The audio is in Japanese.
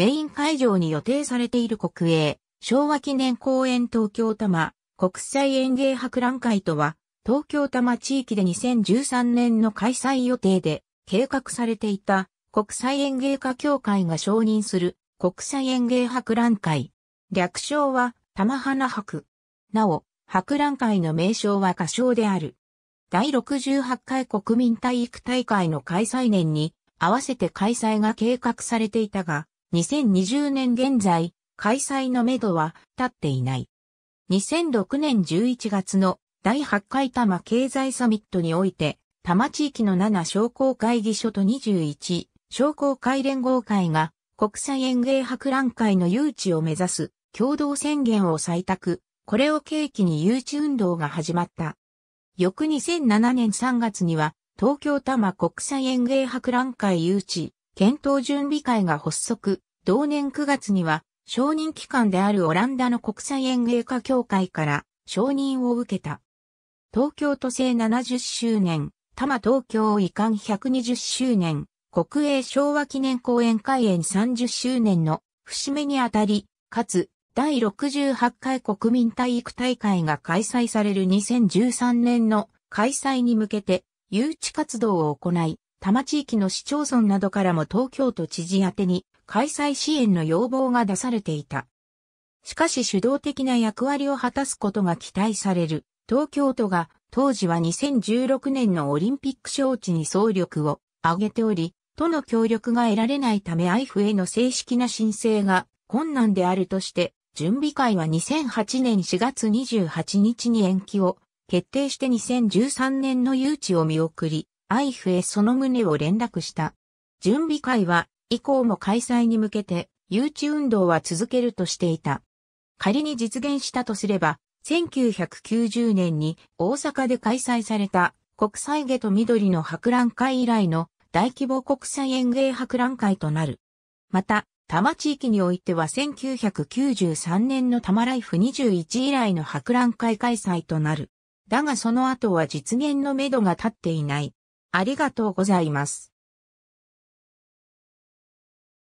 メイン会場に予定されている国営、昭和記念公園東京多摩国際園芸博覧会とは、東京多摩地域で2013年の開催予定で計画されていた国際園芸家協会が承認する国際園芸博覧会。略称は玉花博。なお、博覧会の名称は歌唱である。第68回国民体育大会の開催年に合わせて開催が計画されていたが、2020年現在、開催のめどは立っていない。2006年11月の第8回多摩経済サミットにおいて、多摩地域の7商工会議所と21商工会連合会が国際園芸博覧会の誘致を目指す共同宣言を採択、これを契機に誘致運動が始まった。翌2007年3月には東京多摩国際園芸博覧会誘致検討準備会が発足、同年9月には、承認機関であるオランダの国際園芸家協会から承認を受けた。東京都政70周年、多摩東京遺憾120周年、国営昭和記念公園開園30周年の節目にあたり、かつ、第68回国民体育大会が開催される2013年の開催に向けて、誘致活動を行い、多摩地域の市町村などからも東京都知事宛てに開催支援の要望が出されていた。しかし主導的な役割を果たすことが期待される東京都が当時は2016年のオリンピック招致に総力を挙げており、都の協力が得られないため IF への正式な申請が困難であるとして、準備会は2008年4月28日に延期を決定して2013年の誘致を見送り、アイフへその旨を連絡した。準備会は以降も開催に向けて誘致運動は続けるとしていた。仮に実現したとすれば、1990年に大阪で開催された国際下と緑の博覧会以来の大規模国際園芸博覧会となる。また、多摩地域においては1993年の多摩ライフ21以来の博覧会開催となる。だがその後は実現のめどが立っていない。ありがとうございます。